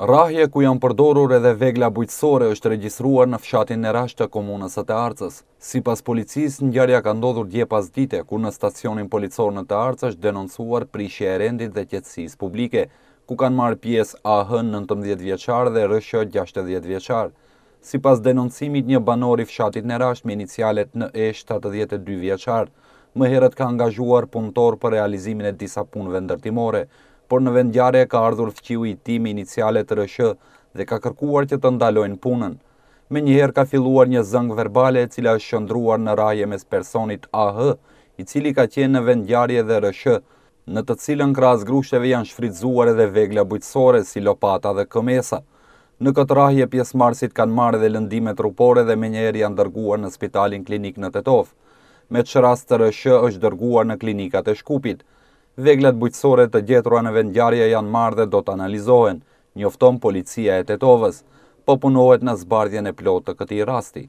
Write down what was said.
Rahje ku janë përdorur edhe vegla bujtësore është regjistruar në fshatin në rashtë të komunës të Arcës. Si pas policis, njërja ka ndodhur dje pas dite, ku në stacionin policor në të arcë është denoncuar prishje e rendit dhe tjetësis publike, ku kanë marë pies AH 19 vjeqar dhe rëshët 60 vjeqar. Si pas denoncimit një banori fshatit në rashtë me inicialet në E72 vjeqar, më herët ka angazhuar punëtor për realizimin e disa punëve ndërtimore, por në vendjarje ka ardhur fqiu i timi inicialet të rëshë dhe ka kërkuar që të ndalojnë punën. Me njëherë ka filluar një zëngë verbale e cila është shëndruar në raje mes personit AH, i cili ka qenë në vendjari dhe rëshë, në të cilën kras grushteve janë shfridzuar edhe vegla bujtsore si lopata dhe këmesa. Në këtë rahje pjesë marsit kanë marë dhe lëndimet rupore dhe me njerë janë dërguar në spitalin klinik në Tetov. Me të shërast të rëshë është dërguar në klinikat e shkupit. Veglat bujqësore të gjetrua në vendjarja janë marrë dhe do të analizohen, njofton policia e Tetovës, po punohet në zbardhjen e plotë të këti rasti.